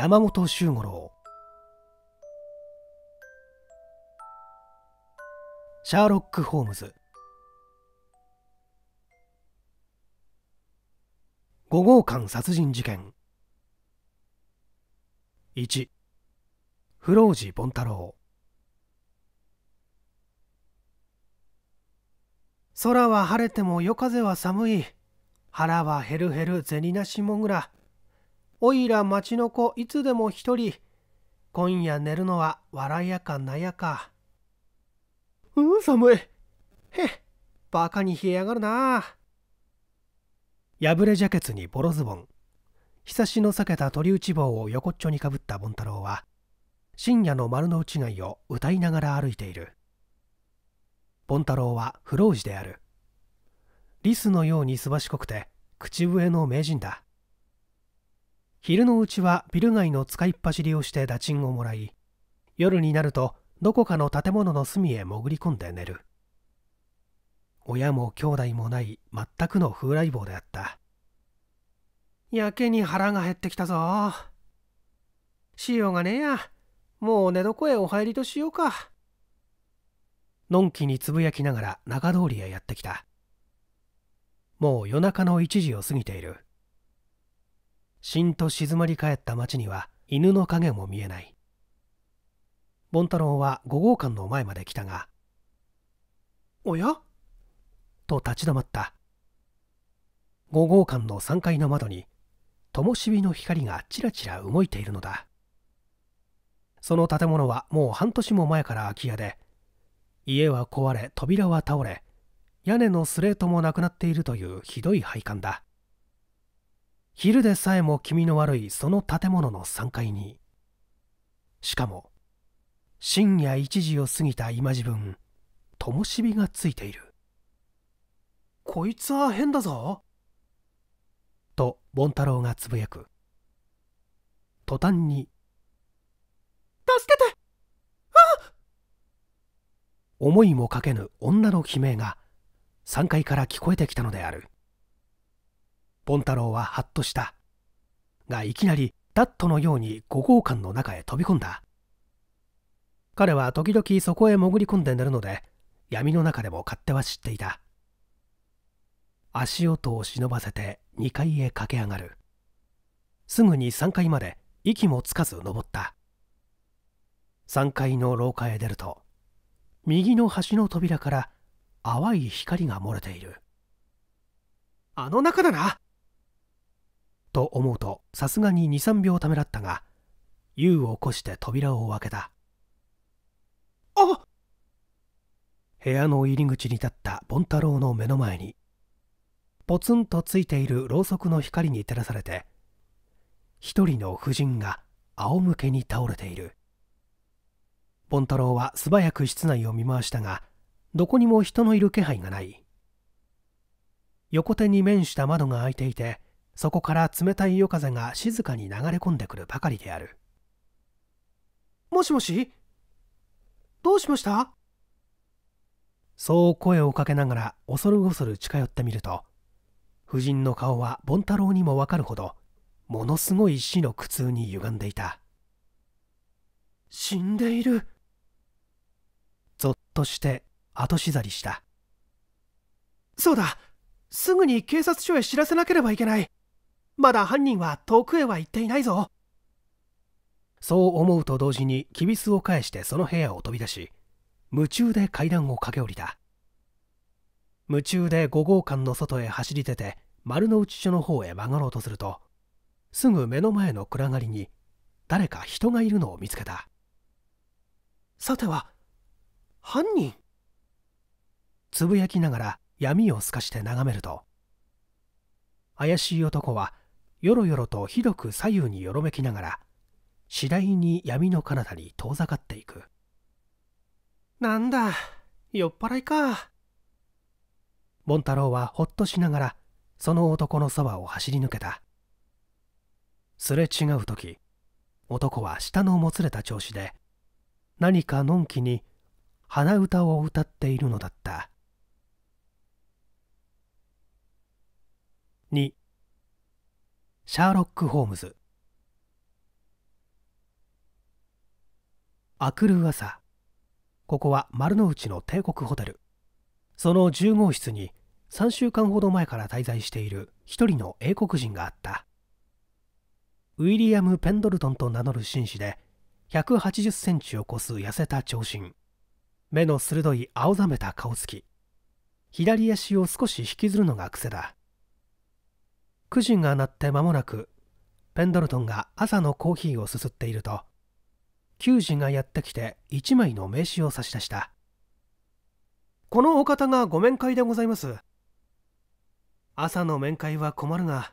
山本周五郎シャーロック・ホームズ5号館殺人事件1ジ・老寺凡太郎空は晴れても夜風は寒い腹はヘルヘル銭なしもぐらおいら町の子いつでも一人。今夜寝るのは笑やかなやか。うん、寒い。へっ、バカに冷えやがるな。破れジャケツにボロズボン。ひさしの裂けた鳥打ち棒を横っちょにかぶったボン太郎は、深夜の丸の内街を歌いながら歩いている。ボン太郎は不老児である。リスのようにすばしこくて、口笛の名人だ。昼のうちはビル街の使いっ走りをして打賃をもらい夜になるとどこかの建物の隅へ潜り込んで寝る親も兄弟もない全くの風来坊であったやけに腹が減ってきたぞしようがねえやもう寝床へお入りとしようかのんきにつぶやきながら中通りへやってきたもう夜中の1時を過ぎているしんと静まり返った町には犬の影も見えないボン太郎は5号館の前まで来たが「おや?」と立ち止まった5号館の3階の窓に灯火の光がちらちら動いているのだその建物はもう半年も前から空き家で家は壊れ扉は倒れ屋根のスレートもなくなっているというひどい配管だ昼でさえも気味の悪いその建物の3階にしかも深夜1時を過ぎた今時分灯火がついているこいつは変だぞとボンタロウがつぶやく途端に助けてあ思いもかけぬ女の悲鳴が3階から聞こえてきたのであるボン太郎はハッとした。がいきなりダットのように5号館の中へ飛び込んだ。彼は時々そこへ潜り込んで寝るので、闇の中でも勝手は知っていた。足音を忍ばせて2階へ駆け上がる。すぐに3階まで息もつかず登った。3階の廊下へ出ると、右の端の扉から淡い光が漏れている。あの中だなと思うとさすがに23秒ためらったが U を起こして扉を開けたあ部屋の入り口に立ったボンタロウの目の前にポツンとついているろうそくの光に照らされて一人の婦人が仰向けに倒れているボンタロウは素早く室内を見回したがどこにも人のいる気配がない横手に面した窓が開いていてそこから冷たい夜風が静かに流れ込んでくるばかりであるもしもしどうしましたそう声をかけながら恐る恐る近寄ってみると夫人の顔はボン太郎にもわかるほどものすごい死の苦痛に歪んでいた死んでいるぞっとして後しざりしたそうだすぐに警察署へ知らせなければいけないまだ犯人は遠くへは行っていないぞそう思うと同時にきびすを返してその部屋を飛び出し夢中で階段を駆け下りた夢中で5号館の外へ走り出て丸の内署の方へ曲がろうとするとすぐ目の前の暗がりに誰か人がいるのを見つけたさては犯人つぶやきながら闇を透かして眺めると怪しい男はよろよろとひどく左右によろめきながら次第に闇の彼方に遠ざかっていくなんだ酔っ払いかボン太郎はほっとしながらその男のそばを走り抜けたすれ違う時男は舌のもつれた調子で何かのんきに鼻歌を歌っているのだった2シャーロック・ホームズ明くる朝ここは丸の内の帝国ホテルその10号室に3週間ほど前から滞在している一人の英国人があったウィリアム・ペンドルトンと名乗る紳士で180センチを超す痩せた長身目の鋭い青ざめた顔つき左足を少し引きずるのが癖だ9時が鳴って間もなくペンドルトンが朝のコーヒーをすすっていると球児がやってきて1枚の名刺を差し出したこのお方がご面会でございます朝の面会は困るが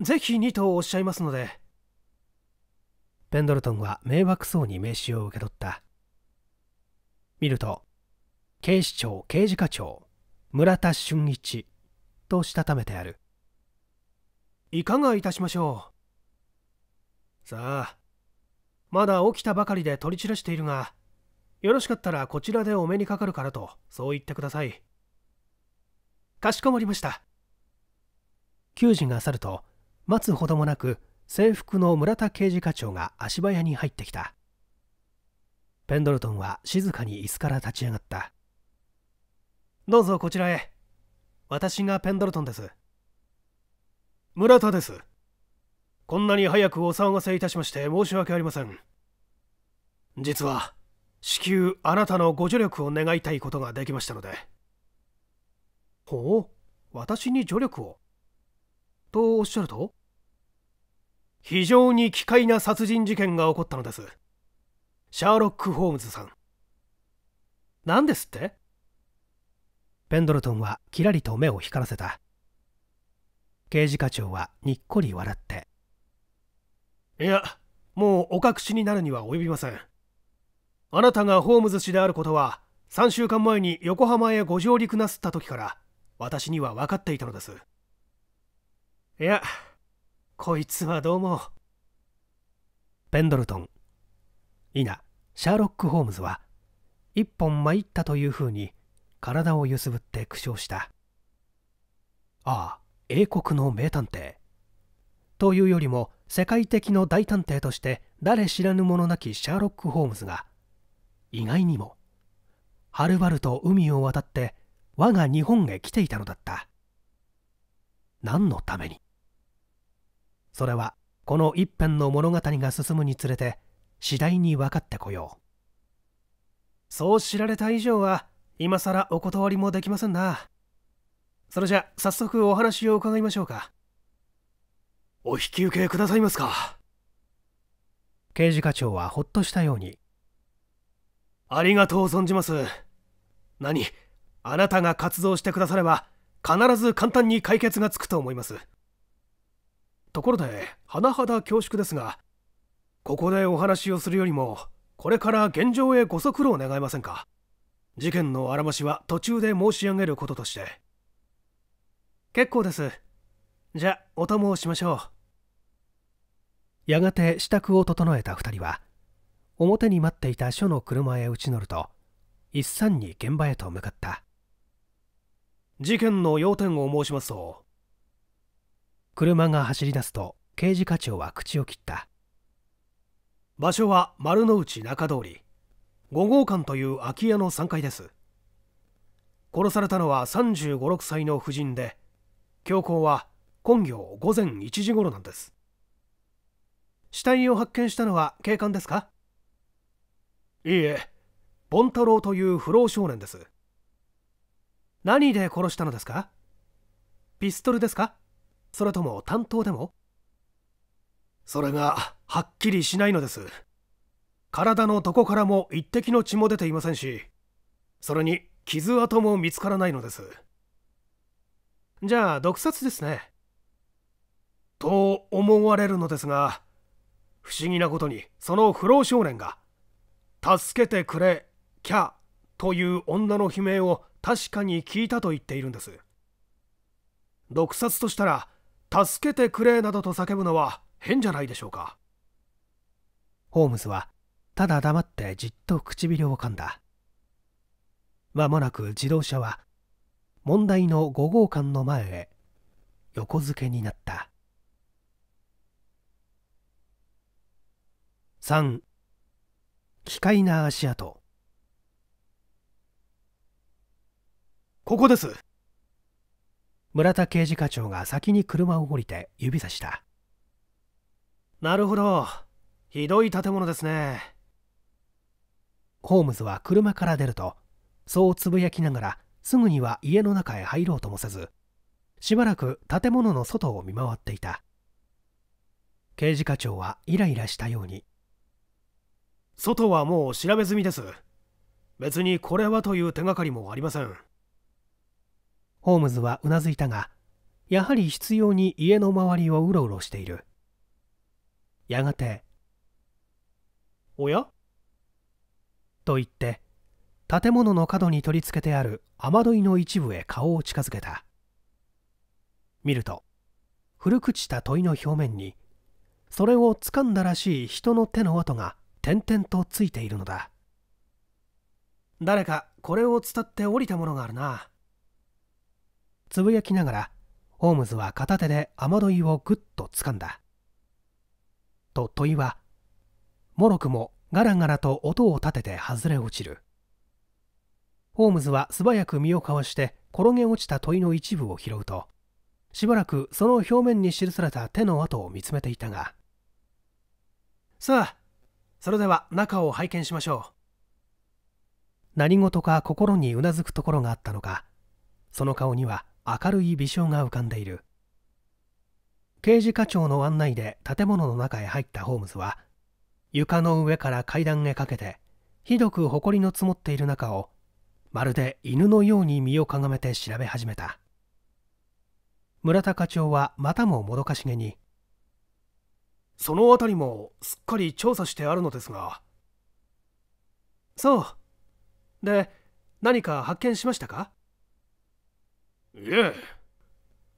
ぜひにとおっしゃいますのでペンドルトンは迷惑そうに名刺を受け取った見ると警視庁刑事課長村田俊一としたためてあるいかがいたしましょうさあまだ起きたばかりで取り散らしているがよろしかったらこちらでお目にかかるからとそう言ってくださいかしこまりました給仕が去ると待つほどもなく制服の村田刑事課長が足早に入ってきたペンドルトンは静かに椅子から立ち上がったどうぞこちらへ私がペンドルトンです村田ですこんなに早くお騒がせいたしまして申し訳ありません実は至急あなたのご助力を願いたいことができましたのでほう私に助力をとおっしゃると非常に奇怪な殺人事件が起こったのですシャーロック・ホームズさん何ですってペンドルトンはキラリと目を光らせた刑事課長はにっこり笑っていやもうお隠しになるには及びませんあなたがホームズ氏であることは3週間前に横浜へご上陸なすった時から私には分かっていたのですいやこいつはどうもペンドルトンイナシャーロック・ホームズは一本参ったというふうに体を揺すぶって苦笑したああ英国の名探偵というよりも世界的の大探偵として誰知らぬ者なきシャーロック・ホームズが意外にもはるばると海を渡って我が日本へ来ていたのだった何のためにそれはこの一編の物語が進むにつれて次第に分かってこようそう知られた以上は今さらお断りもできませんなそれじゃ早速お話を伺いましょうかお引き受けくださいますか刑事課長はほっとしたようにありがとう存じます何あなたが活動してくだされば必ず簡単に解決がつくと思いますところで甚だ恐縮ですがここでお話をするよりもこれから現状へご足労願えませんか事件のあらましは途中で申し上げることとして結構ですじゃあお供をしましょうやがて支度を整えた2人は表に待っていた署の車へ打ち乗ると一三に現場へと向かった事件の要点を申しますと車が走り出すと刑事課長は口を切った場所は丸の内中通り5号館という空き家の3階です殺されたのは3 5 6歳の婦人で教皇は今夜午前1時頃なんです死体を発見したのは警官ですかいいえボンタロウという不老少年です何で殺したのですかピストルですかそれとも担当でもそれがはっきりしないのです体のどこからも一滴の血も出ていませんしそれに傷跡も見つからないのですじゃあ毒殺ですねと思われるのですが不思議なことにその不老少年が「助けてくれキャ」という女の悲鳴を確かに聞いたと言っているんです毒殺としたら「助けてくれ」などと叫ぶのは変じゃないでしょうかホームズはただ黙ってじっと唇を噛んだ間もなく自動車は問題の5号館の前へ横付けになった3奇怪な足跡ここです村田刑事課長が先に車を降りて指さしたなるほどひどい建物ですねホームズは車から出るとそうつぶやきながらすぐには家の中へ入ろうともせずしばらく建物の外を見回っていた刑事課長はイライラしたように外はもう調べ済みです別にこれはという手がかりもありませんホームズはうなずいたがやはり執要に家の周りをうろうろしているやがて「おや?」と言って建物の角に取り付けてある雨どいの一部へ顔を近づけた見ると古くした問いの表面にそれを掴んだらしい人の手の跡が点々とついているのだ誰かこれを伝って降りたものがあるなつぶやきながらホームズは片手で雨どいをぐっと掴んだと問いはもろくもガラガラと音を立てて外れ落ちるホームズは素早く身をかわして転げ落ちた問いの一部を拾うとしばらくその表面に記された手の跡を見つめていたがさあそれでは中を拝見しましょう何事か心にうなずくところがあったのかその顔には明るい微笑が浮かんでいる刑事課長の案内で建物の中へ入ったホームズは床の上から階段へかけてひどく埃の積もっている中をまるで犬のように身をかがめて調べ始めた村田課長はまたももどかしげにその辺りもすっかり調査してあるのですがそうで何か発見しましたかいえ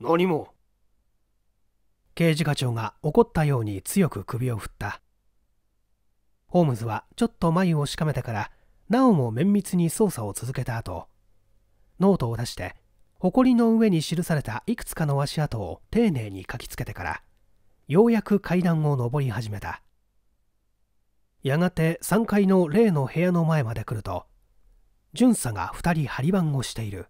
何も刑事課長が怒ったように強く首を振ったホームズはちょっと眉をしかめてからなおも綿密に捜査を続けた後ノートを出して埃の上に記されたいくつかの足跡を丁寧に書きつけてからようやく階段を上り始めたやがて3階の例の部屋の前まで来ると巡査が2人張り番をしている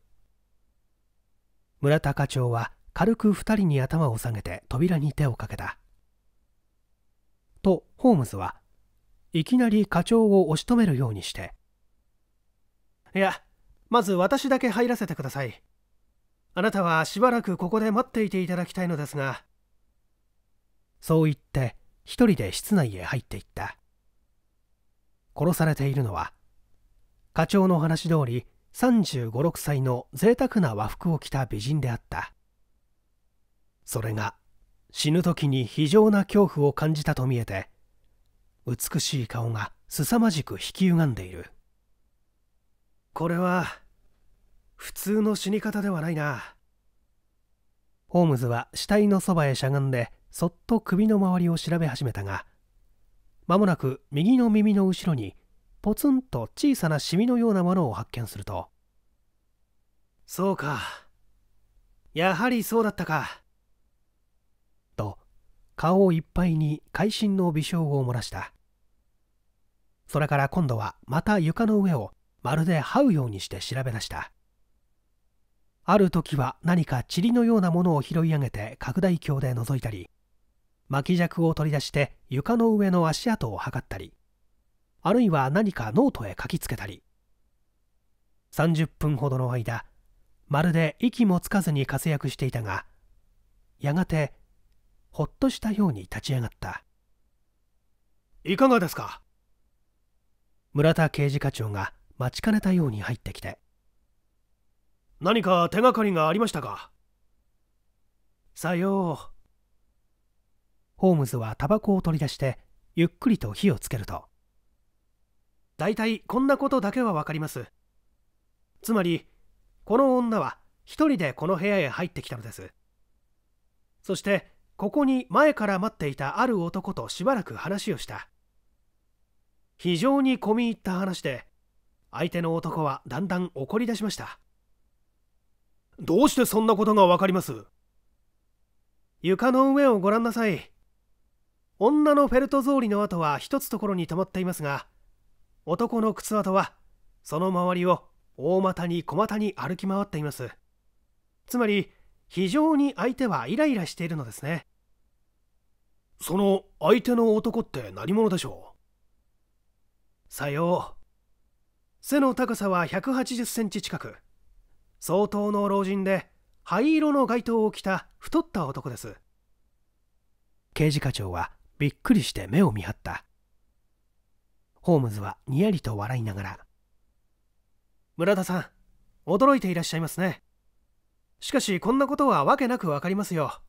村田課長は軽く2人に頭を下げて扉に手をかけたとホームズはいきなり課長を押し止めるようにしていやまず私だけ入らせてくださいあなたはしばらくここで待っていていただきたいのですがそう言って一人で室内へ入っていった殺されているのは課長の話通り3 5 6歳の贅沢な和服を着た美人であったそれが死ぬ時に非常な恐怖を感じたと見えて美しい顔がすさまじく引きゆがんでいるこれは普通の死に方ではないなホームズは死体のそばへしゃがんでそっと首の周りを調べ始めたが間もなく右の耳の後ろにポツンと小さなシミのようなものを発見するとそうかやはりそうだったかと顔をいっぱいに会心の微笑を漏らしたそれから今度はまた床の上をまるで這うようにして調べ出したある時は何か塵のようなものを拾い上げて拡大鏡で覗いたり巻尺を取り出して床の上の足跡を測ったりあるいは何かノートへ書きつけたり30分ほどの間まるで息もつかずに活躍していたがやがてほっとしたように立ち上がったいかがですか村田刑事課長が待ちかねたように入ってきて何か手がかりがありましたかさようホームズはタバコを取り出してゆっくりと火をつけると大体こんなことだけは分かりますつまりこの女は1人でこの部屋へ入ってきたのですそしてここに前から待っていたある男としばらく話をした非常に込み入った話で相手の男はだんだん怒り出しましたどうしてそんなことがわかります床の上をご覧なさい女のフェルト草履の跡は一つところに溜まっていますが男の靴跡はその周りを大股に小股に歩き回っていますつまり非常に相手はイライラしているのですねその相手の男って何者でしょうさよう背の高さは180センチ近く相当の老人で灰色の街灯を着た太った男です刑事課長はびっくりして目を見張ったホームズはにやりと笑いながら村田さん驚いていらっしゃいますねしかしこんなことはわけなくわかりますよ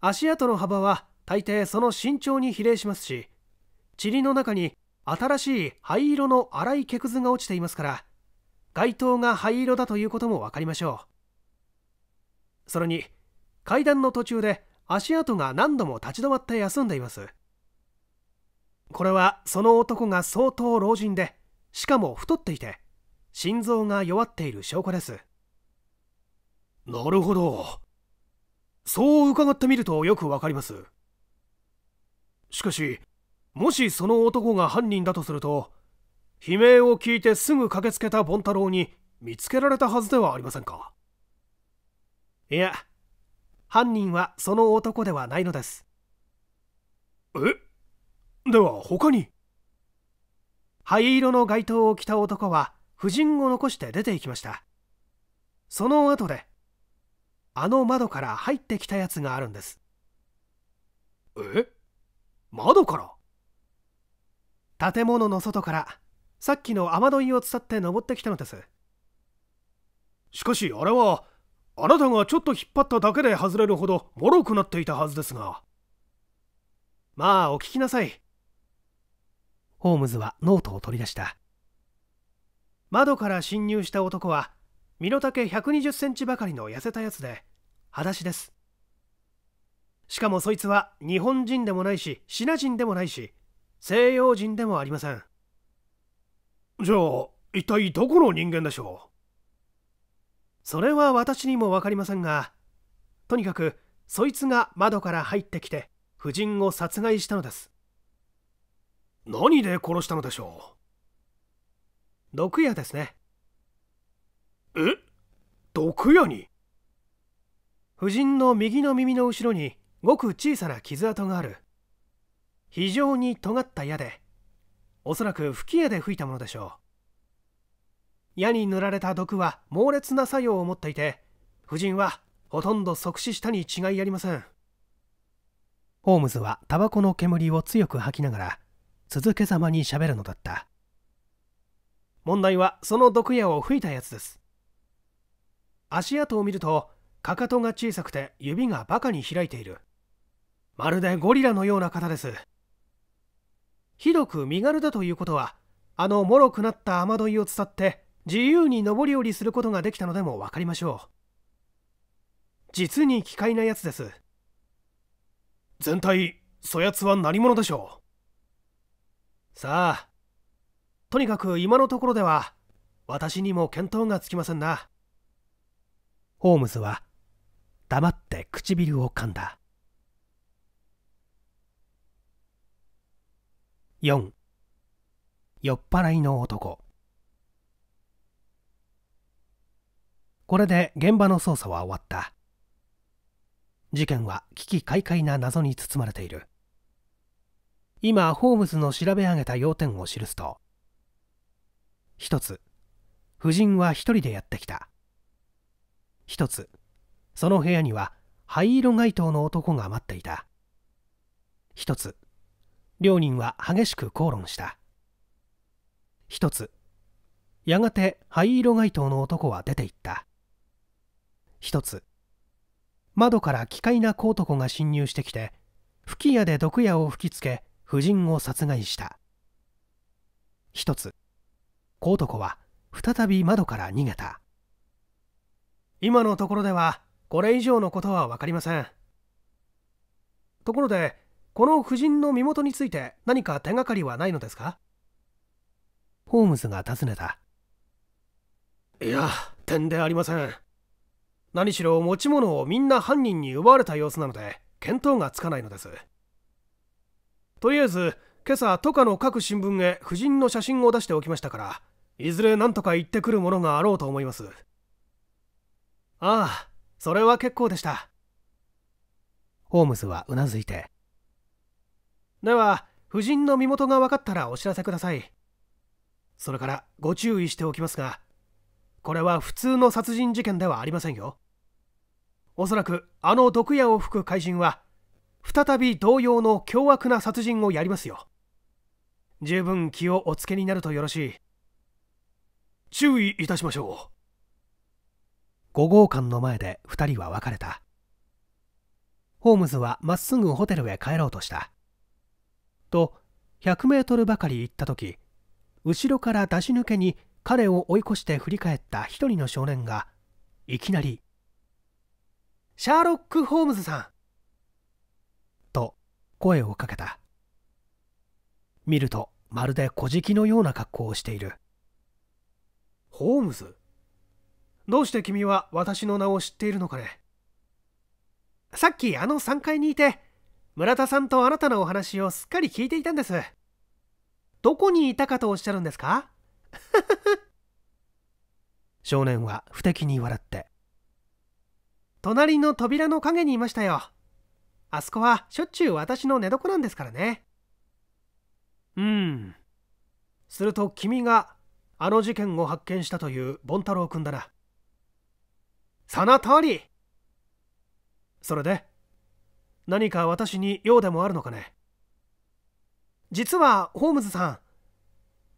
足跡の幅は大抵その身長に比例しますし塵の中に新しい灰色の粗い毛くずが落ちていますから街灯が灰色だということも分かりましょうそれに階段の途中で足跡が何度も立ち止まって休んでいますこれはその男が相当老人でしかも太っていて心臓が弱っている証拠ですなるほどそう伺ってみるとよくわかりますしかしもしその男が犯人だとすると悲鳴を聞いてすぐ駆けつけたボンタロウに見つけられたはずではありませんかいや犯人はその男ではないのですえでは他に灰色の街灯を着た男は夫人を残して出て行きましたその後であの窓から入ってきたやつがあるんですえ窓から建物の外からさっきの雨どいを伝って登ってきたのですしかしあれはあなたがちょっと引っ張っただけで外れるほどもろくなっていたはずですがまあお聞きなさいホームズはノートを取り出した窓から侵入した男は身の丈120センチばかりの痩せたやつで裸足ですしかもそいつは日本人でもないしシナ人でもないし西洋人でもありませんじゃあ一体どこの人間でしょうそれは私にも分かりませんがとにかくそいつが窓から入ってきて夫人を殺害したのです何で殺したのでしょう毒矢ですねえ毒矢に夫人の右の耳の後ろにごく小さな傷跡がある非常に尖った矢でおそらく吹き矢で吹いたものでしょう矢に塗られた毒は猛烈な作用を持っていて夫人はほとんど即死したに違いありませんホームズはタバコの煙を強く吐きながら続けざまにしゃべるのだった問題はその毒矢を吹いたやつです足跡を見るとかかとが小さくて指がバカに開いているまるでゴリラのような方ですひどく身軽だということはあのもろくなった雨どいを伝って自由に上り下りすることができたのでも分かりましょう実に奇怪なやつです全体そやつは何者でしょうさあとにかく今のところでは私にも見当がつきませんなホームズは黙って唇を噛んだ4酔っ払いの男これで現場の捜査は終わった事件は危機快快な謎に包まれている今ホームズの調べ上げた要点を記すと1つ夫人は1人でやってきた1つその部屋には灰色街灯の男が待っていた1つ両人は激しく口論した一つやがて灰色街灯の男は出て行った一つ窓から奇怪な小男が侵入してきて吹き矢で毒矢を吹きつけ夫人を殺害した一つ小男は再び窓から逃げた今のところではこれ以上のことは分かりませんところでこの夫人の身元について何か手がかりはないのですかホームズが尋ねたいや点でありません何しろ持ち物をみんな犯人に奪われた様子なので見当がつかないのですとりあえず今朝都下の各新聞へ夫人の写真を出しておきましたからいずれ何とか言ってくるものがあろうと思いますああそれは結構でしたホームズはうなずいてでは夫人の身元が分かったらお知らせくださいそれからご注意しておきますがこれは普通の殺人事件ではありませんよおそらくあの毒矢を吹く怪人は再び同様の凶悪な殺人をやりますよ十分気をおつけになるとよろしい注意いたしましょう5号館の前で2人は別れたホームズはまっすぐホテルへ帰ろうとしたと100メートルばかり行った時後ろから出し抜けに彼を追い越して振り返った一人の少年がいきなり「シャーロック・ホームズさん!」と声をかけた見るとまるで小じのような格好をしているホームズどうして君は私の名を知っているのかねさっきあの3階にいて村田さんとあなたのお話をすっかり聞いていたんですどこにいたかとおっしゃるんですか 少年は不敵に笑って隣の扉の陰にいましたよあそこはしょっちゅう私の寝床なんですからねうんすると君があの事件を発見したというボン太郎君だなその通りそれで何か私に用でもあるのかね実はホームズさん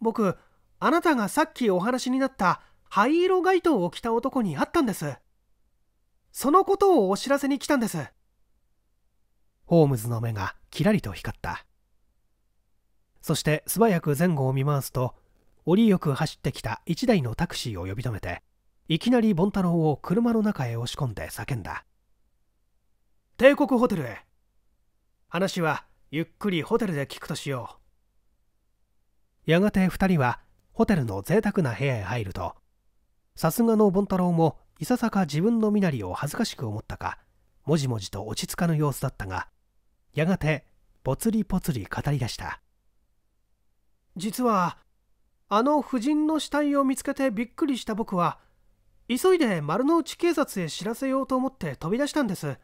僕あなたがさっきお話になった灰色街灯を着た男に会ったんですそのことをお知らせに来たんですホームズの目がキラリと光ったそして素早く前後を見回すと折よく走ってきた1台のタクシーを呼び止めていきなりボンタロウを車の中へ押し込んで叫んだ帝国ホテルへ話はゆっくりホテルで聞くとしようやがて2人はホテルの贅沢な部屋へ入るとさすがのボンタロウもいささか自分の身なりを恥ずかしく思ったかもじもじと落ち着かぬ様子だったがやがてぽつりぽつり語り出した実はあの夫人の死体を見つけてびっくりした僕は急いで丸の内警察へ知らせようと思って飛び出したんです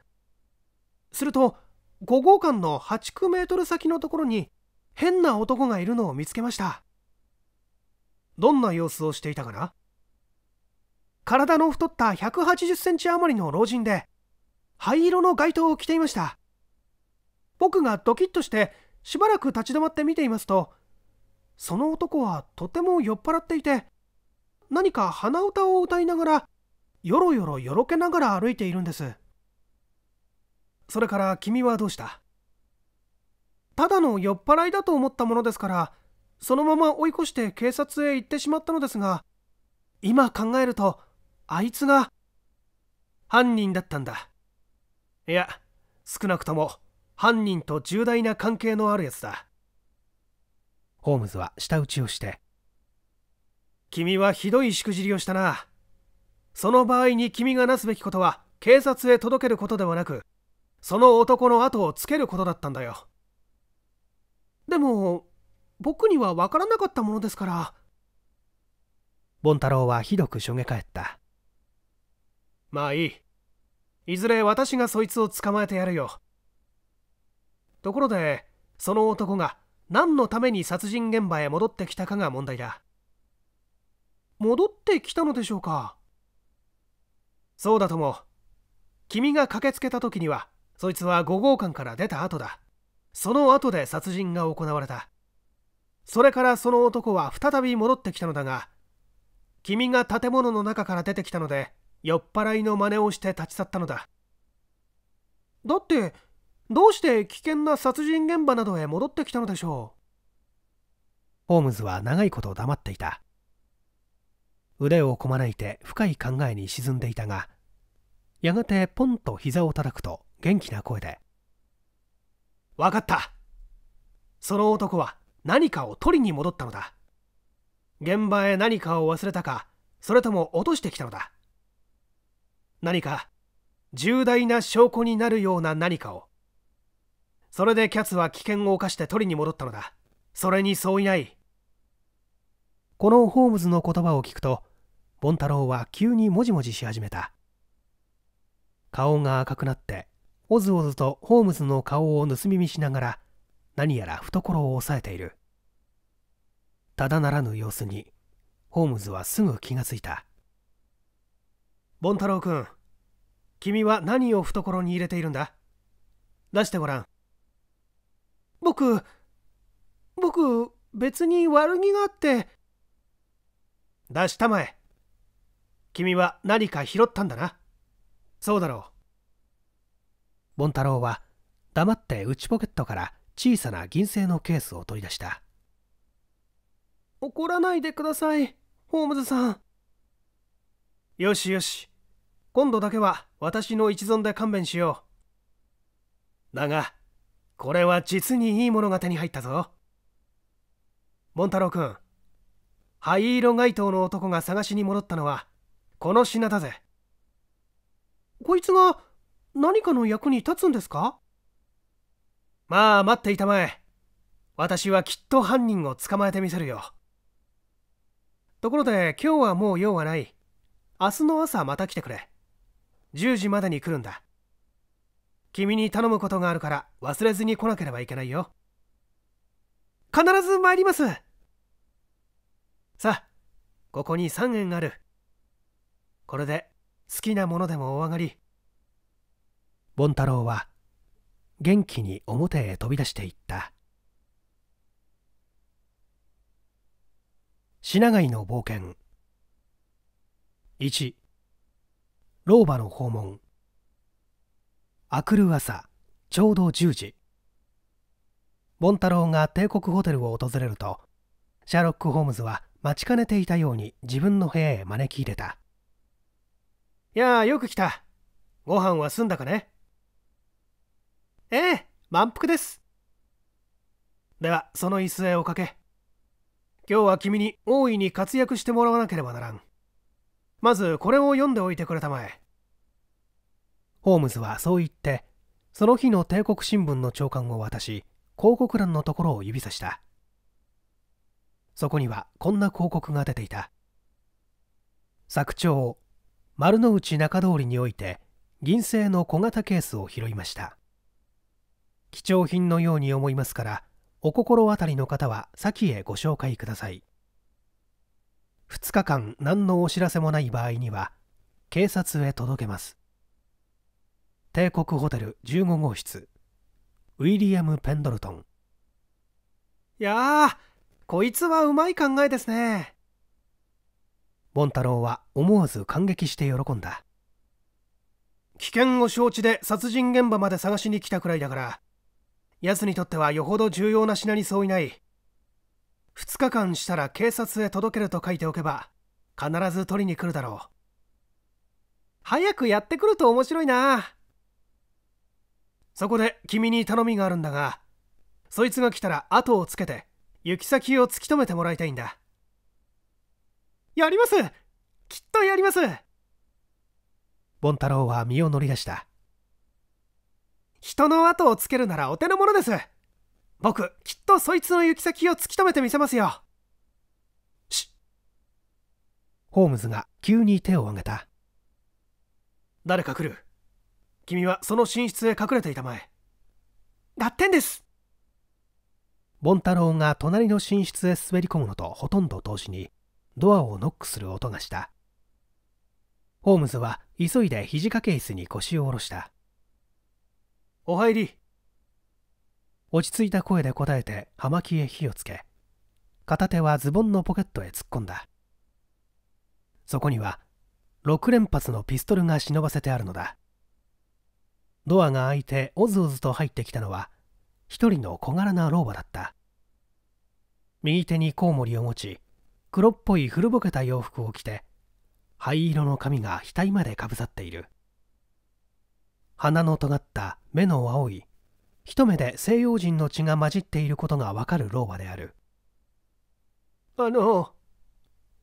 すると5号館の8 9メートル先のところに変な男がいるのを見つけましたどんな様子をしていたかな体の太った1 8 0センチ余りの老人で灰色の街灯を着ていました僕がドキッとしてしばらく立ち止まって見ていますとその男はとても酔っ払っていて何か鼻歌を歌いながらよろよろよろけながら歩いているんですそれから君はどうしたただの酔っ払いだと思ったものですからそのまま追い越して警察へ行ってしまったのですが今考えるとあいつが犯人だったんだいや少なくとも犯人と重大な関係のあるやつだホームズは舌打ちをして君はひどいしくじりをしたなその場合に君がなすべきことは警察へ届けることではなくその男の後をつけることだったんだよでも僕には分からなかったものですからボンタロウはひどくしょげ返ったまあいいいずれ私がそいつを捕まえてやるよところでその男が何のために殺人現場へ戻ってきたかが問題だ戻ってきたのでしょうかそうだとも君が駆けつけた時にはそいつは5号館から出た後だその後で殺人が行われたそれからその男は再び戻ってきたのだが君が建物の中から出てきたので酔っ払いの真似をして立ち去ったのだだってどうして危険な殺人現場などへ戻ってきたのでしょうホームズは長いこと黙っていた腕をこまねいて深い考えに沈んでいたがやがてポンと膝を叩くと元気な声で「分かったその男は何かを取りに戻ったのだ現場へ何かを忘れたかそれとも落としてきたのだ何か重大な証拠になるような何かをそれでキャツは危険を冒して取りに戻ったのだそれに相違ないこのホームズの言葉を聞くとボンタロウは急にもじもじし始めた顔が赤くなっておずおずとホームズの顔を盗み見しながら何やら懐を押さえているただならぬ様子にホームズはすぐ気がついたボンタロウ君君は何を懐に入れているんだ出してごらん僕僕別に悪気があって出したまえ君は何か拾ったんだなそうだろうボン太郎は黙って内ポケットから小さな銀製のケースを取り出した怒らないでくださいホームズさんよしよし今度だけは私の一存で勘弁しようだがこれは実にいいものが手に入ったぞたンうく君灰色街灯の男が探しに戻ったのはこの品だぜこいつが何かの役に立つんですかまあ待っていたまえ私はきっと犯人を捕まえてみせるよところで今日はもう用はない明日の朝また来てくれ10時までに来るんだ君に頼むことがあるから忘れずに来なければいけないよ必ず参りますさあここに3円あるこれで好きなものでもお上がりボン太郎は元気に表へ飛び出していった品貝の冒険1老婆の訪問明くる朝ちょうど10時ボン太郎が帝国ホテルを訪れるとシャーロック・ホームズは待ちかねていたように自分の部屋へ招き入れたやあよく来たご飯は済んだかねええ、満腹です。では、その椅子へおかけ。今日は君に大いに活躍してもらわなければならん。まず、これを読んでおいてくれたまえ。ホームズはそう言って、その日の帝国新聞の朝刊を渡し、広告欄のところを指さした。そこにはこんな広告が出ていた。作長、丸の内中通りにおいて、銀製の小型ケースを拾いました。貴重品のように思いますからお心当たりの方は先へご紹介ください2日間何のお知らせもない場合には警察へ届けます帝国ホテル15号室ウィリアム・ペンドルトンいやこいつはうまい考えですねボン太郎は思わず感激して喜んだ危険を承知で殺人現場まで探しに来たくらいだから奴にとってはよほど重要な品に相違ない2日間したら警察へ届けると書いておけば必ず取りに来るだろう早くやってくると面白いなそこで君に頼みがあるんだがそいつが来たら後をつけて行き先を突き止めてもらいたいんだやりますきっとやりますボン太郎は身を乗り出した人の後をつけるならお手の物です僕きっとそいつの行き先を突き止めてみせますよしホームズが急に手を挙げた誰か来る君はその寝室へ隠れていたまえてんですボン太郎が隣の寝室へ滑り込むのとほとんど同時にドアをノックする音がしたホームズは急いで肘掛け椅子に腰を下ろしたお入り落ち着いた声で答えて葉巻へ火をつけ片手はズボンのポケットへ突っ込んだそこには6連発のピストルが忍ばせてあるのだドアが開いておずおずと入ってきたのは一人の小柄な老婆だった右手にコウモリを持ち黒っぽい古ぼけた洋服を着て灰色の髪が額までかぶさっている鼻の尖った目の青い一目で西洋人の血が混じっていることがわかる老婆であるあの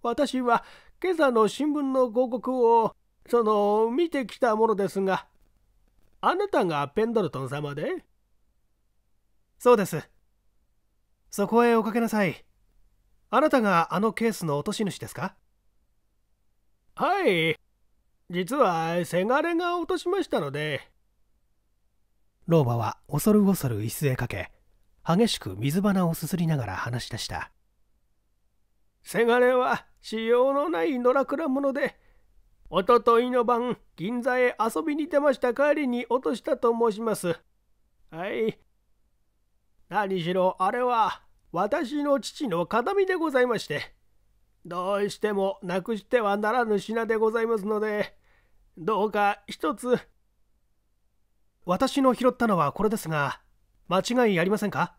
私は今朝の新聞の広告をその見てきたものですがあなたがペンドルトン様でそうですそこへおかけなさいあなたがあのケースの落とし主ですかはい実はせがれが落としましたので老婆は恐る恐る椅子へかけ激しく水花をすすりながら話し出したせがれはしようのない野良倉のでおとといの晩銀座へ遊びに出ました帰りに落としたと申しますはい何しろあれは私の父の形見でございましてどうしてもなくしてはならぬ品でございますのでどうか一つ私の拾ったのはこれですが間違いありませんか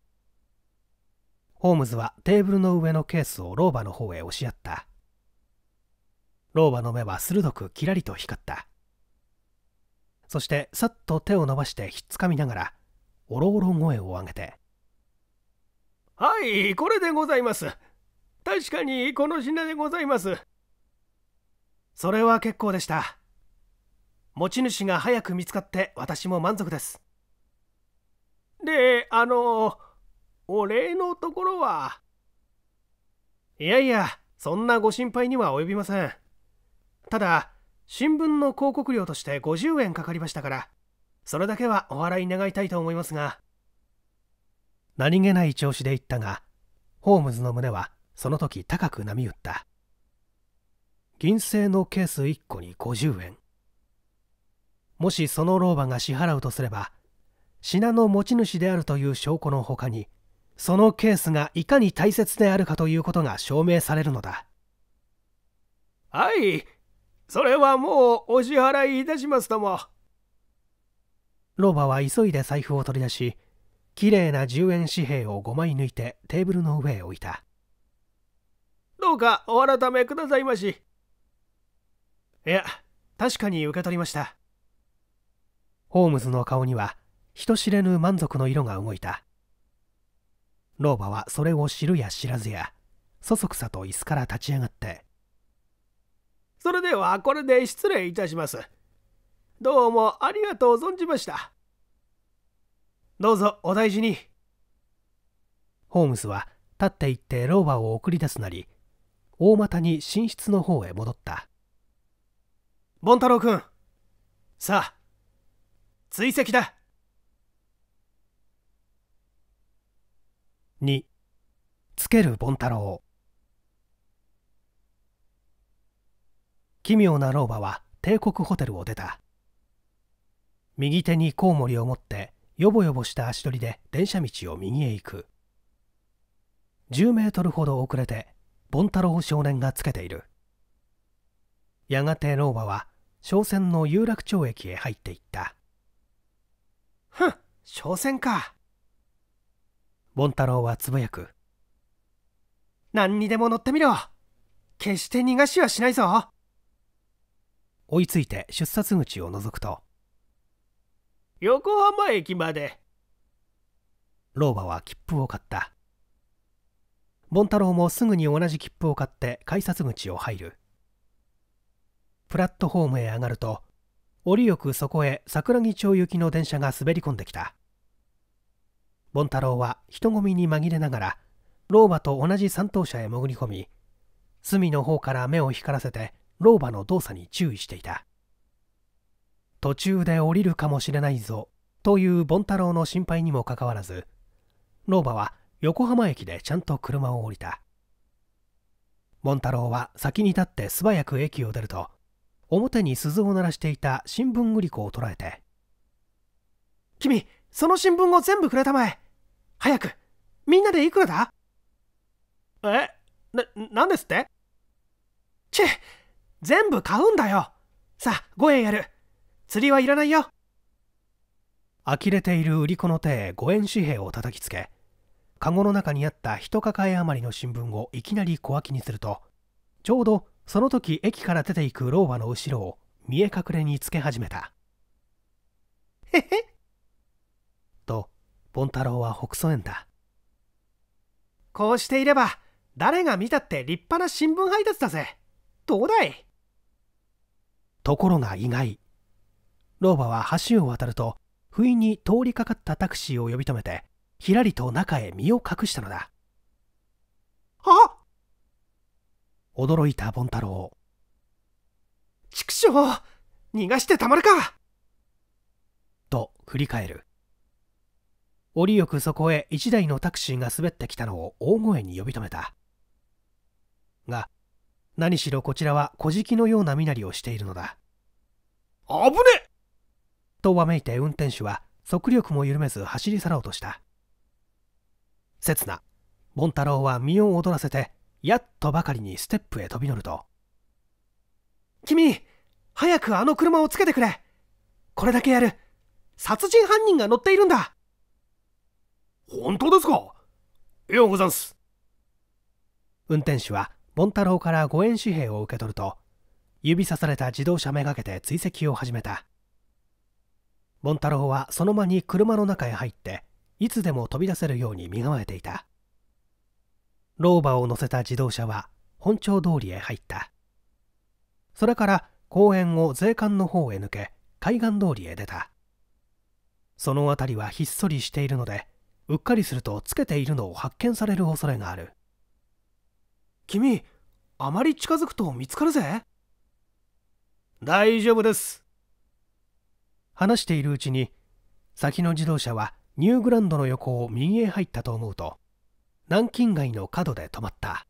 ホームズはテーブルの上のケースを老婆の方へ押しやった老婆の目は鋭くキラリと光ったそしてさっと手を伸ばしてひっつかみながらおろおろ声を上げて「はいこれでございます確かにこの品でございます」それは結構でした。持ち主が早く見つかって私も満足ですであのお礼のところはいやいやそんなご心配には及びませんただ新聞の広告料として50円かかりましたからそれだけはお笑い願いたいと思いますが何気ない調子で言ったがホームズの胸はその時高く波打った銀製のケース1個に50円もしその老婆が支払うとすれば品の持ち主であるという証拠のほかにそのケースがいかに大切であるかということが証明されるのだはいそれはもうお支払いいたしますとも老婆は急いで財布を取り出しきれいな10円紙幣を5枚抜いてテーブルの上へ置いたどうかお改めくださいましいや確かに受け取りましたホームズの顔には人知れぬ満足の色が動いた老婆はそれを知るや知らずやそそくさと椅子から立ち上がってそれではこれで失礼いたしますどうもありがとう存じましたどうぞお大事にホームズは立って行って老婆を送り出すなり大股に寝室の方へ戻ったボン太郎君さあ追跡だ2つける凡太郎奇妙な老婆は帝国ホテルを出た右手にコウモリを持ってよぼよぼした足取りで電車道を右へ行く10メートルほど遅れてボンタロウ少年がつけているやがて老婆は商船の有楽町駅へ入っていったふん商船かボンタロはつぶやく何にでも乗ってみろ決して逃がしはしないぞ追いついて出札口を覗くと横浜駅まで老婆は切符を買ったボンタロもすぐに同じ切符を買って改札口を入るプラットホームへ上がると折よくそこへ桜木町行きの電車が滑り込んできた凡太郎は人混みに紛れながら老婆と同じ三等車へ潜り込み隅の方から目を光らせて老婆の動作に注意していた途中で降りるかもしれないぞという凡太郎の心配にもかかわらず老婆は横浜駅でちゃんと車を降りた凡太郎は先に立って素早く駅を出ると表に鈴を鳴らしていた新聞売り子を捉えて「君その新聞を全部くれたまえ早くみんなでいくらだえな何ですってチェ全部買うんだよさあ5円やる釣りはいらないよ呆れている売り子の手へ5円紙幣を叩きつけカゴの中にあった一抱え余りの新聞をいきなり小脇にするとちょうどその時駅から出ていく老婆の後ろを見え隠れにつけ始めた「へへ」とボン太郎はほくそえんだこうしていれば誰が見たって立派な新聞配達だぜどうだいところが意外老婆は橋を渡ると不意に通りかかったタクシーを呼び止めてひらりと中へ身を隠したのだ驚いたボン太郎畜生逃がしてたまるかと振り返る折よくそこへ1台のタクシーが滑ってきたのを大声に呼び止めたが何しろこちらは小じきのような身なりをしているのだ危ねとわめいて運転手は速力も緩めず走り去ろうとした刹那ボン太郎は身を躍らせてやっとばかりにステップへ飛び乗ると君早くあの車をつけてくれこれだけやる殺人犯人が乗っているんだ本当ですかようござんす運転手はボンタロウから五円紙幣を受け取ると指さされた自動車めがけて追跡を始めたボンタロウはその間に車の中へ入っていつでも飛び出せるように身構えていた老婆を乗せた自動車は本町通りへ入ったそれから公園を税関の方へ抜け海岸通りへ出たその辺りはひっそりしているのでうっかりするとつけているのを発見される恐れがある君あまり近づくと見つかるぜ大丈夫です話しているうちに先の自動車はニューグランドの横を右へ入ったと思うと南京街の角で止まった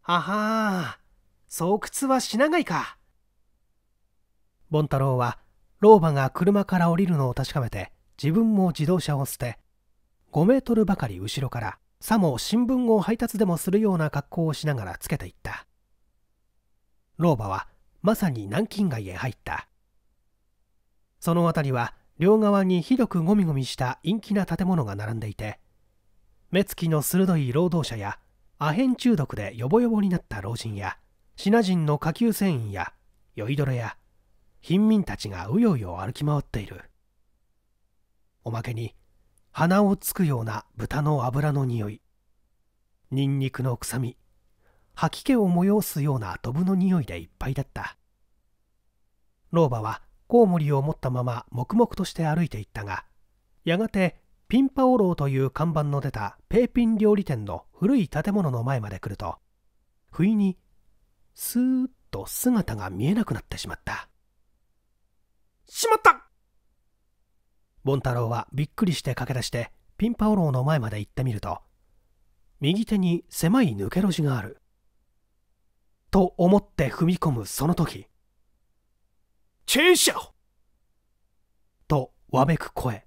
ははあ巣窟は品いかボン郎は老婆が車から降りるのを確かめて自分も自動車を捨て5メートルばかり後ろからさも新聞を配達でもするような格好をしながらつけていった老婆はまさに南京街へ入ったその辺りは両側にひどくゴミゴミした陰気な建物が並んでいて目つきの鋭い労働者やアヘン中毒でヨボヨボになった老人やシナ人の下級船員や酔いどれや貧民たちがうようよ歩き回っているおまけに鼻をつくような豚の油の匂いニンニクの臭み吐き気を催すようなドブの匂いでいっぱいだった老婆はコウモリを持ったまま黙々として歩いていったがやがてピンパオローという看板の出たペーピン料理店の古い建物の前まで来ると不意にスーッと姿が見えなくなってしまったしまったボン太郎はびっくりして駆け出してピンパオローの前まで行ってみると右手に狭い抜け路地があると思って踏み込むその時チェーシャオとわめく声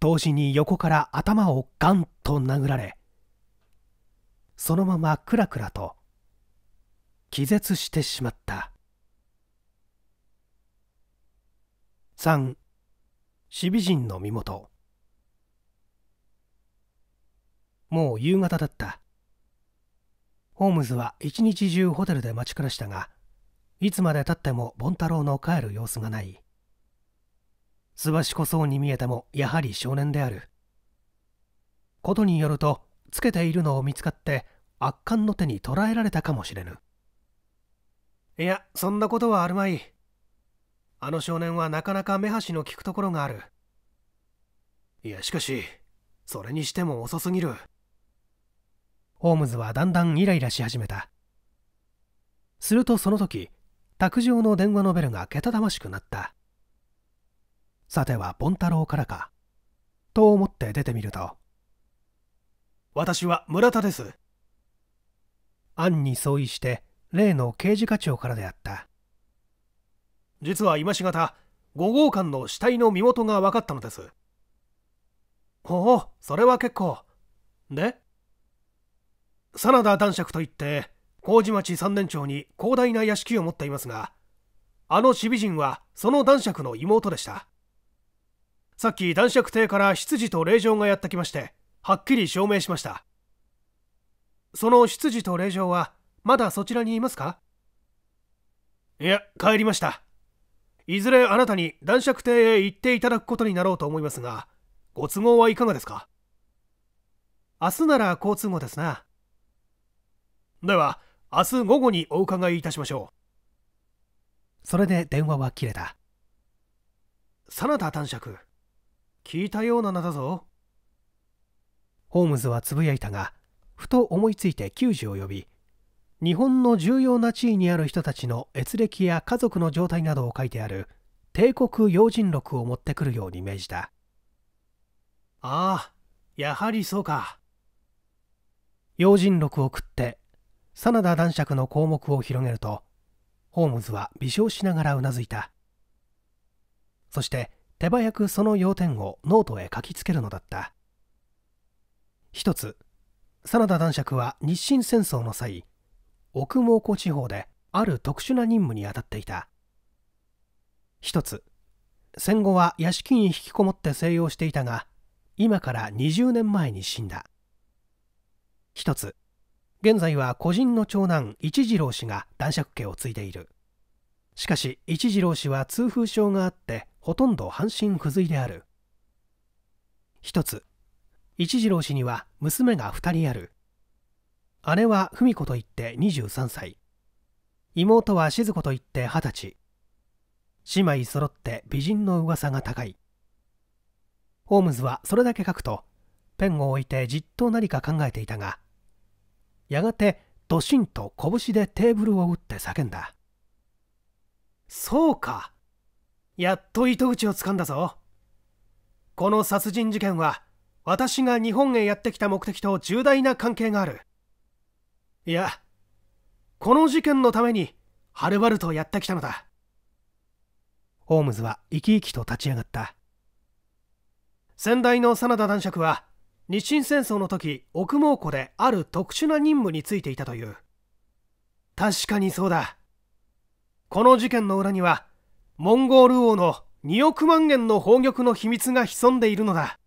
同時に横から頭をガンと殴られそのままクラクラと気絶してしまった3シビ人の身元もう夕方だったホームズは一日中ホテルで待ち暮らしたがいつまでたってもボンタロウの帰る様子がないすばしこそうに見えてもやはり少年であることによるとつけているのを見つかって圧巻の手に捕らえられたかもしれぬいやそんなことはあるまいあの少年はなかなか目端の利くところがあるいやしかしそれにしても遅すぎるホームズはだんだんイライラし始めたするとその時卓上の電話のベルがけたたましくなったさてはボンタロウからかと思って出てみると私は村田です案に相違して例の刑事課長からであった実は今しがた5号館の死体の身元が分かったのですほうそれは結構で真田男爵といって麹町三年町に広大な屋敷を持っていますがあの守備陣はその男爵の妹でしたさっき男爵邸から執事と令嬢がやってきましてはっきり証明しましたその執事と令嬢はまだそちらにいますかいや帰りましたいずれあなたに男爵邸へ行っていただくことになろうと思いますがご都合はいかがですか明日なら交通後ですなでは明日午後にお伺いいたしましょうそれで電話は切れた真田男爵聞いたような名だぞホームズはつぶやいたがふと思いついて救助を呼び日本の重要な地位にある人たちの閲歴や家族の状態などを書いてある帝国要人録を持ってくるように命じたああやはりそうか要人録を送って真田男爵の項目を広げるとホームズは微笑しながらうなずいたそして手早くその要点をノートへ書きつけるのだった一つ真田男爵は日清戦争の際奥蒙古地方である特殊な任務に当たっていた一つ戦後は屋敷に引きこもって静養していたが今から20年前に死んだ一つ現在は個人の長男一次郎氏が男爵家を継いでいるしかし一次郎氏は痛風症があってほとんど半身不随である一つ一次郎氏には娘が2人ある姉は文子といって23歳妹は静子といって20歳姉妹揃って美人の噂が高いホームズはそれだけ書くとペンを置いてじっと何か考えていたがやがてドシンと拳でテーブルを打って叫んだそうかやっと糸口をつかんだぞこの殺人事件は私が日本へやってきた目的と重大な関係があるいやこの事件のためにはるばるとやってきたのだホームズは生き生きと立ち上がった先代の真田男爵は日清戦争の時奥蒙古である特殊な任務についていたという確かにそうだこの事件の裏にはモンゴール王の2億万元の宝玉の秘密が潜んでいるのだ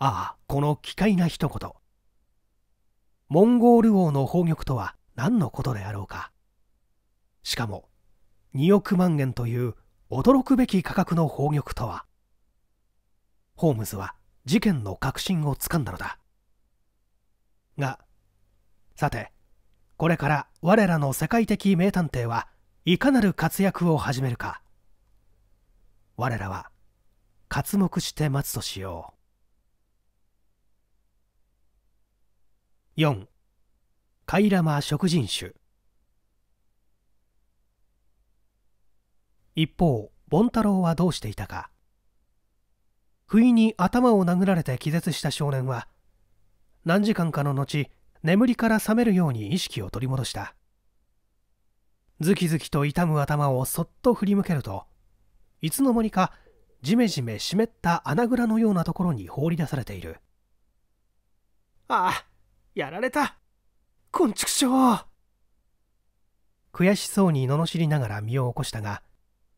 ああこの奇怪な一言モンゴール王の宝玉とは何のことであろうかしかも2億万元という驚くべき価格の宝玉とはホームズは事件の核心をつかんだのだがさてこれから我らの世界的名探偵はいかなる活躍を始めるか我らは刮目して待つとしよう四、カイラマ食人種一方ボンタロウはどうしていたか不意に頭を殴られて気絶した少年は何時間かの後眠りから覚めるように意識を取り戻したズキズキと痛む頭をそっと振り向けるといつの間にかじめじめ湿った穴蔵のようなところに放り出されているああやられた昆虫う悔しそうに罵りながら身を起こしたが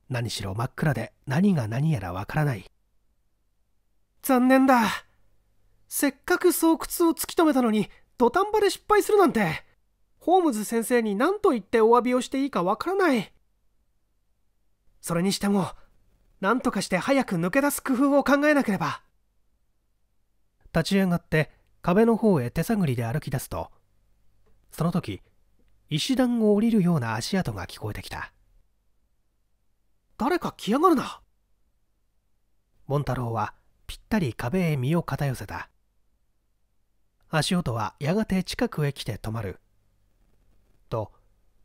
何しろ真っ暗で何が何やらわからない残念だせっかく巣窟を突き止めたのに土壇場で失敗するなんてホームズ先生に何と言ってお詫びをしていいかわからないそれにしても何とかして早く抜け出す工夫を考えなければ立ち上がって壁の方へ手探りで歩き出すとその時石段を降りるような足跡が聞こえてきた誰か来やがるなモンタロウはぴったり壁へ身を片寄せた足音はやがて近くへ来て止まると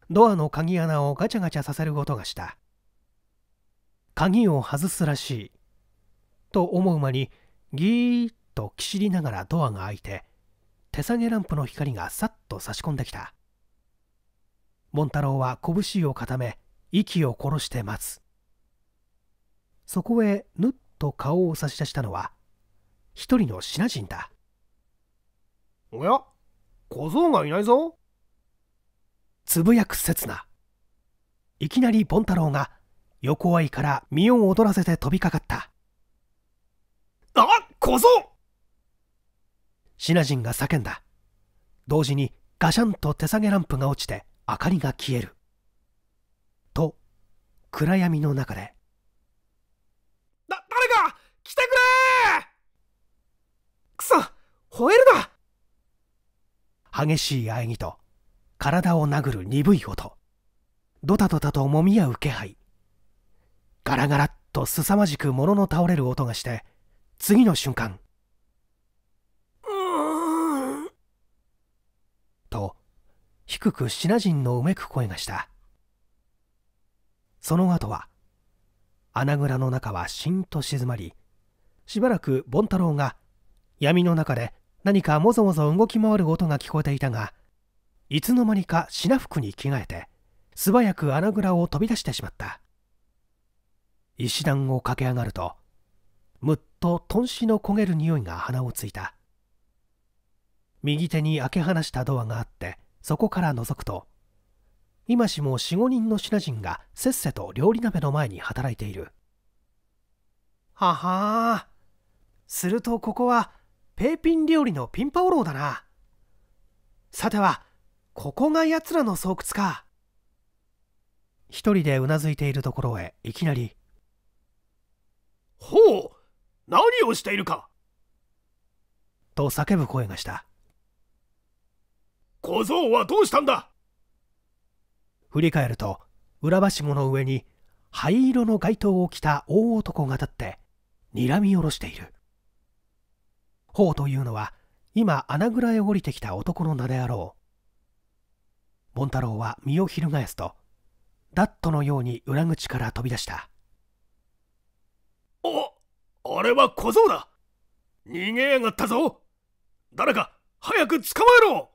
ドアの鍵穴をガチャガチャさせる音がした鍵を外すらしいと思う間にギーッときしりながらドアが開いて手提げランプの光がさっと差し込んできたボンタロウは拳を固め息を殺して待つそこへぬっと顔を差し出したのは一人のシナ人だおや小僧がいないぞつぶやく刹那いきなりボンタロウが横いから身を躍らせて飛びかかったあ小僧シナジンが叫んだ同時にガシャンと手提げランプが落ちて明かりが消えると暗闇の中で「だ誰か来てくれくそ吠えるな!」激しい喘ぎと体を殴る鈍い音ドタドタともみ合う気配ガラガラっと凄まじく物の倒れる音がして次の瞬間と低くシナ人のうめく声がしたその後は穴蔵の中はしんと静まりしばらくボンタロウが闇の中で何かもぞもぞ動き回る音が聞こえていたがいつの間にか品服に着替えて素早く穴蔵を飛び出してしまった石段を駆け上がるとむっと豚脂の焦げる匂いが鼻をついた右手に開け放したドアがあってそこから覗くと今しも45人の品ナ人がせっせと料理鍋の前に働いているははするとここはペーピン料理のピンパオローだなさてはここが奴らの巣窟か一人でうなずいているところへいきなり「ほう何をしているか!」と叫ぶ声がした小僧はどうしたんだ振り返ると裏はしの上に灰色の街灯を着た大男が立って睨み下ろしているほうというのは今穴蔵へ降りてきた男の名であろうボン太郎は身を翻すとダットのように裏口から飛び出したおあれは小僧だ逃げやがったぞ誰か早く捕まえろ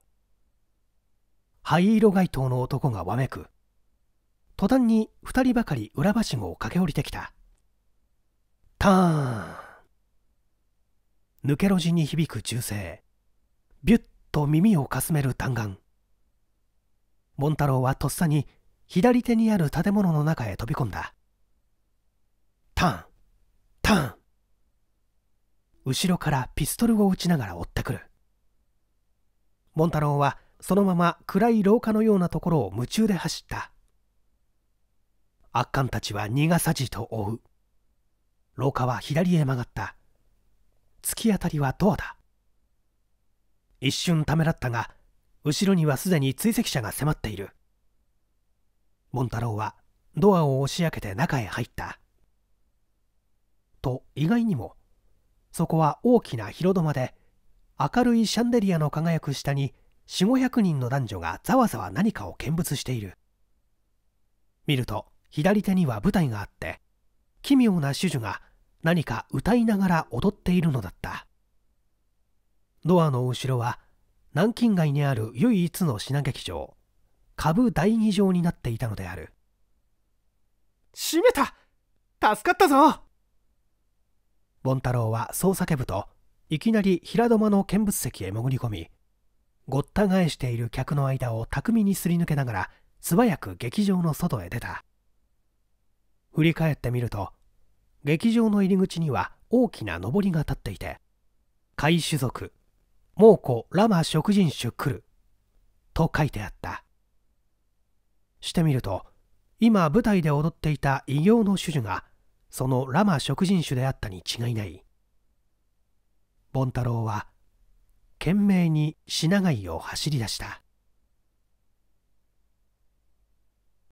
灰色街灯の男がわめく途端に2人ばかり裏橋を駆け下りてきたターン抜け路地に響く銃声ビュッと耳をかすめる弾丸モン太郎はとっさに左手にある建物の中へ飛び込んだターンターン後ろからピストルを撃ちながら追ってくるモン太郎はそのまま暗い廊下のようなところを夢中で走った悪漢たちは逃がさじと追う廊下は左へ曲がった突き当たりはどうだ一瞬ためらったが後ろにはすでに追跡者が迫っているモンタロウはドアを押し開けて中へ入ったと意外にもそこは大きな広土間で明るいシャンデリアの輝く下に4500人の男女がざわざわ何かを見物している見ると左手には舞台があって奇妙な主女が何か歌いながら踊っているのだったドアの後ろは南京街にある唯一の品劇場部第二場になっていたのである閉めた助かったぞボン太郎はそう叫ぶといきなり平戸間の見物席へ潜り込みごった返している客の間を巧みにすり抜けながら素早く劇場の外へ出た振り返ってみると劇場の入り口には大きなのぼりが立っていて「海種族猛虎ラマ食人種来る」と書いてあったしてみると今舞台で踊っていた異形の種々がそのラマ食人種であったに違いないボン郎は懸命に品貝を走り出した